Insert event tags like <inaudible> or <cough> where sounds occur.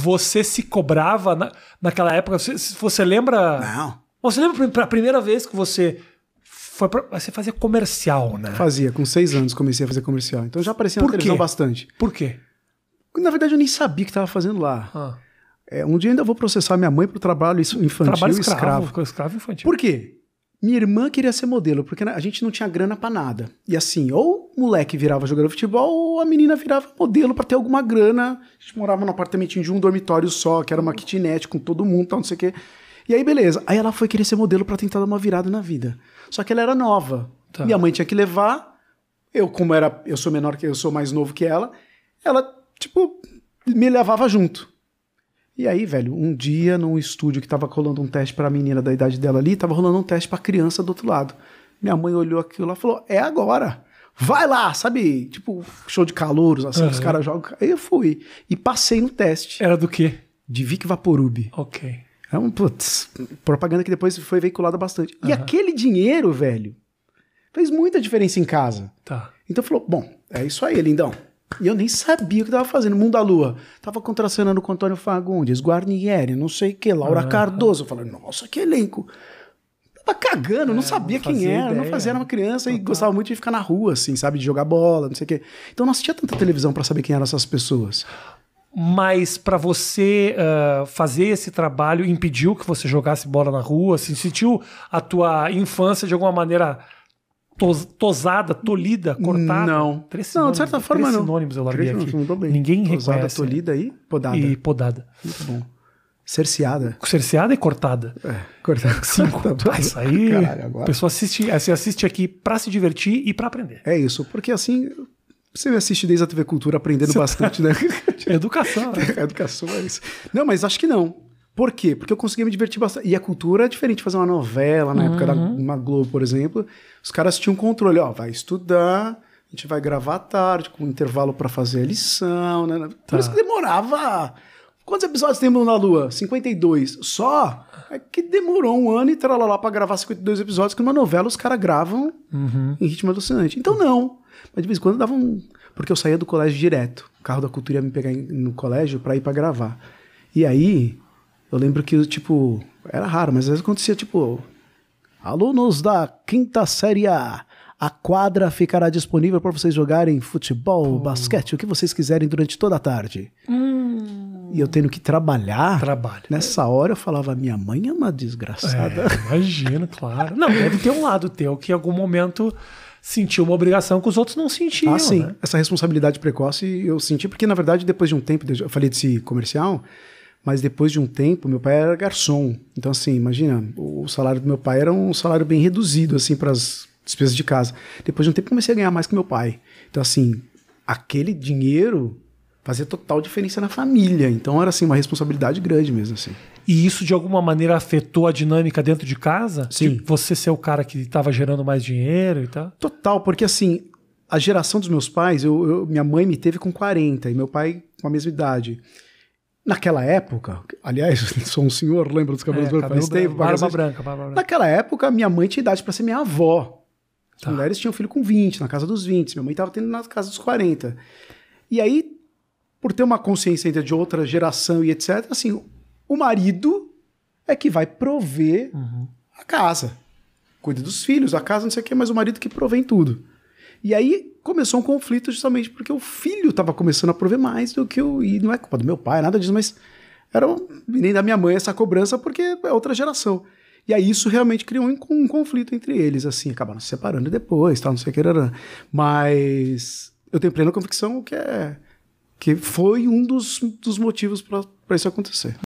você se cobrava na, naquela época? Você, você lembra. Não. Você lembra a primeira vez que você foi pra, ah, você fazia comercial, né? Fazia, com seis anos comecei a fazer comercial. Então já aparecia Por quê? bastante. Por quê? Na verdade eu nem sabia o que estava fazendo lá. Ah. É, um dia ainda vou processar minha mãe pro trabalho infantil trabalho escravo, escravo. escravo infantil. Por quê? Minha irmã queria ser modelo, porque a gente não tinha grana para nada. E assim, ou moleque virava jogando futebol ou a menina virava modelo para ter alguma grana. A gente morava num apartamentinho de um dormitório só, que era uma kitnet com todo mundo, tal, não sei o quê. E aí, beleza. Aí ela foi querer ser modelo para tentar dar uma virada na vida. Só que ela era nova. Tá. Minha mãe tinha que levar. Eu, como era, eu sou menor que eu sou mais novo que ela, ela, tipo, me levava junto. E aí, velho, um dia num estúdio que tava rolando um teste pra menina da idade dela ali, tava rolando um teste pra criança do outro lado. Minha mãe olhou aquilo lá e falou: É agora vai lá, sabe? Tipo, show de calouros, assim, uhum. os caras jogam. Aí eu fui. E passei no teste. Era do quê? De Vic Vaporub. Ok. É um, putz, propaganda que depois foi veiculada bastante. Uhum. E aquele dinheiro, velho, fez muita diferença em casa. Tá. Então falou, bom, é isso aí, lindão. E eu nem sabia o que tava fazendo. Mundo da Lua. Tava contracenando com Antônio Fagundes, Guarnieri, não sei o que, Laura uhum. Cardoso. Eu falei, nossa, que elenco. Tava cagando, é, não sabia não quem era, ideia, não fazia, era uma criança total. e gostava muito de ficar na rua, assim, sabe? De jogar bola, não sei o quê. Então não assistia tanta televisão para saber quem eram essas pessoas. Mas para você uh, fazer esse trabalho, impediu que você jogasse bola na rua? Assim, sentiu a tua infância de alguma maneira tos, tosada, tolida, cortada? Não. Três sinônimos, não, de certa forma três não. sinônimos eu larguei aqui. Não, não Ninguém tosada, reconhece. Tosada, tolida e podada. E podada. Muito bom. Cerceada. Cerceada e cortada. É, cortada. <laughs> Cinco. Cortada. Tá isso aí. Caralho, agora. A pessoa assiste, você assiste aqui para se divertir e para aprender. É isso, porque assim você me assiste desde a TV Cultura aprendendo você tá bastante, tá... né? <laughs> Educação. Né? <laughs> Educação é isso. Não, mas acho que não. Por quê? Porque eu consegui me divertir bastante. E a cultura é diferente. Fazer uma novela, na uhum. época da uhum. uma Globo, por exemplo, os caras tinham controle. Ó, vai estudar, a gente vai gravar à tarde, com um intervalo para fazer a lição, né? Por tá. isso que demorava Quantos episódios temos na Lua? 52. Só? É que demorou um ano e tralalá pra gravar 52 episódios, que numa novela os caras gravam uhum. em ritmo alucinante. Então não. Mas de vez em quando dava um. Porque eu saía do colégio direto. O carro da cultura ia me pegar no colégio pra ir pra gravar. E aí, eu lembro que, tipo, era raro, mas às vezes acontecia, tipo, alunos da quinta série A. A quadra ficará disponível para vocês jogarem futebol, oh. basquete, o que vocês quiserem durante toda a tarde. Hum e eu tendo que trabalhar. Trabalho. Nessa hora eu falava, minha mãe é uma desgraçada. É, claro. Não, deve ter um lado teu que em algum momento sentiu uma obrigação que os outros não sentiam. Ah, sim. Né? Essa responsabilidade precoce eu senti, porque na verdade depois de um tempo, eu falei desse comercial, mas depois de um tempo, meu pai era garçom. Então, assim, imagina, o salário do meu pai era um salário bem reduzido, assim, para as despesas de casa. Depois de um tempo, comecei a ganhar mais que meu pai. Então, assim, aquele dinheiro fazia total diferença na família. Então era assim uma responsabilidade grande mesmo assim. E isso de alguma maneira afetou a dinâmica dentro de casa? Sim. De você ser o cara que estava gerando mais dinheiro e tal? Total, porque assim, a geração dos meus pais, eu, eu, minha mãe me teve com 40 e meu pai com a mesma idade. Naquela época, aliás, <laughs> sou um senhor, lembra dos cabelos é, brancos? Cabelo branco, barba, barba branca, barba branca. Naquela época, minha mãe tinha idade para ser minha avó. As tá. mulheres tinham filho com 20, na casa dos 20. Minha mãe estava tendo na casa dos 40. E aí por ter uma consciência ainda de outra geração e etc., assim, o marido é que vai prover uhum. a casa. Cuida dos filhos, a casa, não sei o quê, mas o marido que provém tudo. E aí começou um conflito justamente porque o filho estava começando a prover mais do que o. E não é culpa do meu pai, nada disso, mas era um, nem da minha mãe essa cobrança porque é outra geração. E aí isso realmente criou um, um conflito entre eles, assim, acabaram se separando depois, tal, não sei o que. Mas eu tenho plena convicção que é que foi um dos, dos motivos para isso acontecer.